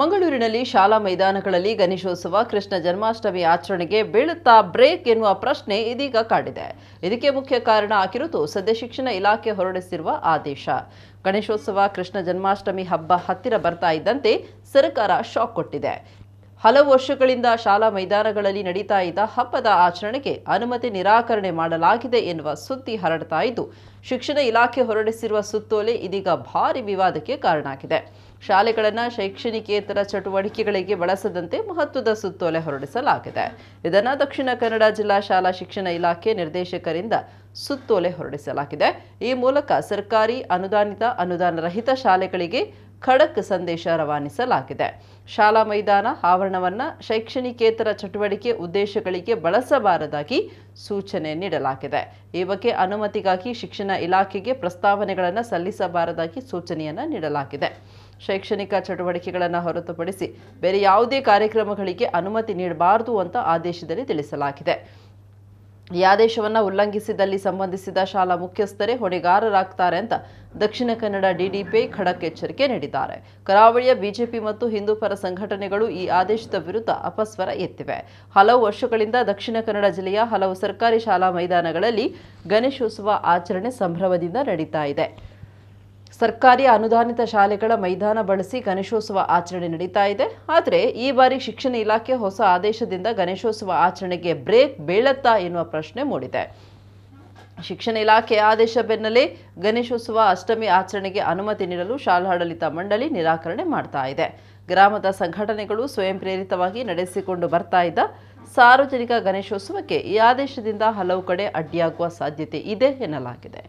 ಮಂಗಳೂರಿನಲ್ಲಿ ಶಾಲಾ ಮೈದಾನಗಳಲ್ಲಿ ಗಣೇಶೋತ್ಸವ ಕೃಷ್ಣ ಜನ್ಮಾಷ್ಟಮಿ ಆಚರಣೆಗೆ ಬೀಳುತ್ತಾ ಬ್ರೇಕ್ ಎನ್ನುವ ಪ್ರಶ್ನೆ ಇದೀಗ ಕಾಡಿದೆ ಇದಕ್ಕೆ ಮುಖ್ಯ ಕಾರಣ ಆಗಿರುವುದು ಸದ್ಯ ಶಿಕ್ಷಣ ಇಲಾಖೆ ಹೊರಡಿಸಿರುವ ಆದೇಶ ಗಣೇಶೋತ್ಸವ ಕೃಷ್ಣ ಜನ್ಮಾಷ್ಟಮಿ ಹಬ್ಬ ಹತ್ತಿರ ಬರ್ತಾ ಇದ್ದಂತೆ ಸರ್ಕಾರ ಶಾಕ್ ಕೊಟ್ಟಿದೆ ಹಲವು ವರ್ಷಗಳಿಂದ ಶಾಲಾ ಮೈದಾನಗಳಲ್ಲಿ ನಡೀತಾ ಇದ್ದ ಹಬ್ಬದ ಆಚರಣೆಗೆ ಅನುಮತಿ ನಿರಾಕರಣೆ ಮಾಡಲಾಗಿದೆ ಎನ್ನುವ ಸುದ್ದಿ ಹರಡ್ತಾ ಇದ್ದು ಶಿಕ್ಷಣ ಇಲಾಖೆ ಹೊರಡಿಸಿರುವ ಸುತ್ತೋಲೆ ಇದೀಗ ಭಾರಿ ವಿವಾದಕ್ಕೆ ಕಾರಣ ಆಗಿದೆ ಶಾಲೆಗಳನ್ನು ಶೈಕ್ಷಣಿಕೇತರ ಚಟುವಟಿಕೆಗಳಿಗೆ ಬಳಸದಂತೆ ಮಹತ್ವದ ಸುತ್ತೋಲೆ ಹೊರಡಿಸಲಾಗಿದೆ ಇದನ್ನು ದಕ್ಷಿಣ ಕನ್ನಡ ಜಿಲ್ಲಾ ಶಾಲಾ ಶಿಕ್ಷಣ ಇಲಾಖೆ ನಿರ್ದೇಶಕರಿಂದ ಸುತ್ತೋಲೆ ಹೊರಡಿಸಲಾಗಿದೆ ಈ ಮೂಲಕ ಸರ್ಕಾರಿ ಅನುದಾನಿತ ಅನುದಾನ ರಹಿತ ಶಾಲೆಗಳಿಗೆ ಖಡಕ್ ಸಂದೇಶ ರವಾನಿಸಲಾಗಿದೆ ಶಾಲಾ ಮೈದಾನ ಆವರಣವನ್ನು ಶೈಕ್ಷಣಿಕೇತರ ಚಟುವಟಿಕೆ ಉದ್ದೇಶಗಳಿಗೆ ಬಳಸಬಾರದಾಗಿ ಸೂಚನೆ ನೀಡಲಾಗಿದೆ ಈ ಬಗ್ಗೆ ಅನುಮತಿಗಾಗಿ ಶಿಕ್ಷಣ ಇಲಾಖೆಗೆ ಪ್ರಸ್ತಾವನೆಗಳನ್ನು ಸಲ್ಲಿಸಬಾರದಾಗಿ ಸೂಚನೆಯನ್ನು ನೀಡಲಾಗಿದೆ ಶೈಕ್ಷಣಿಕ ಚಟುವಟಿಕೆಗಳನ್ನು ಹೊರತುಪಡಿಸಿ ಬೇರೆ ಯಾವುದೇ ಕಾರ್ಯಕ್ರಮಗಳಿಗೆ ಅನುಮತಿ ನೀಡಬಾರದು ಅಂತ ಆದೇಶದಲ್ಲಿ ತಿಳಿಸಲಾಗಿದೆ ಈ ಆದೇಶವನ್ನು ಉಲ್ಲಂಘಿಸಿದಲ್ಲಿ ಸಂಬಂಧಿಸಿದ ಶಾಲಾ ಮುಖ್ಯಸ್ಥರೇ ಹೊಣೆಗಾರರಾಗ್ತಾರೆ ಅಂತ ದಕ್ಷಿಣ ಕನ್ನಡ ಡಿಡಿಪಿ ಖಡಕ್ ಎಚ್ಚರಿಕೆ ನೀಡಿದ್ದಾರೆ ಕರಾವಳಿಯ ಬಿಜೆಪಿ ಮತ್ತು ಹಿಂದೂ ಪರ ಸಂಘಟನೆಗಳು ಈ ಆದೇಶದ ವಿರುದ್ಧ ಅಪಸ್ವರ ಎತ್ತಿವೆ ಹಲವು ವರ್ಷಗಳಿಂದ ದಕ್ಷಿಣ ಕನ್ನಡ ಜಿಲ್ಲೆಯ ಹಲವು ಸರ್ಕಾರಿ ಶಾಲಾ ಮೈದಾನಗಳಲ್ಲಿ ಗಣೇಶೋತ್ಸವ ಆಚರಣೆ ಸಂಭ್ರಮದಿಂದ ನಡೀತಾ ಇದೆ ಸರ್ಕಾರಿ ಅನುದಾನಿತ ಶಾಲೆಗಳ ಮೈದಾನ ಬಳಸಿ ಗಣೇಶೋತ್ಸವ ಆಚರಣೆ ನಡೀತಾ ಇದೆ ಆದರೆ ಈ ಬಾರಿ ಶಿಕ್ಷಣ ಇಲಾಖೆ ಹೊಸ ಆದೇಶದಿಂದ ಗಣೇಶೋತ್ಸವ ಆಚರಣೆಗೆ ಬ್ರೇಕ್ ಬೀಳತ್ತಾ ಎನ್ನುವ ಪ್ರಶ್ನೆ ಮೂಡಿದೆ ಶಿಕ್ಷಣ ಇಲಾಖೆ ಆದೇಶ ಬೆನ್ನಲ್ಲೇ ಗಣೇಶೋತ್ಸವ ಅಷ್ಟಮಿ ಆಚರಣೆಗೆ ಅನುಮತಿ ನೀಡಲು ಶಾಲಾಡಳಿತ ಮಂಡಳಿ ನಿರಾಕರಣೆ ಮಾಡ್ತಾ ಇದೆ ಗ್ರಾಮದ ಸಂಘಟನೆಗಳು ಸ್ವಯಂ ಪ್ರೇರಿತವಾಗಿ ನಡೆಸಿಕೊಂಡು ಬರ್ತಾ ಇದ್ದ ಸಾರ್ವಜನಿಕ ಗಣೇಶೋತ್ಸವಕ್ಕೆ ಈ ಆದೇಶದಿಂದ ಹಲವು ಕಡೆ ಅಡ್ಡಿಯಾಗುವ ಸಾಧ್ಯತೆ ಇದೆ ಎನ್ನಲಾಗಿದೆ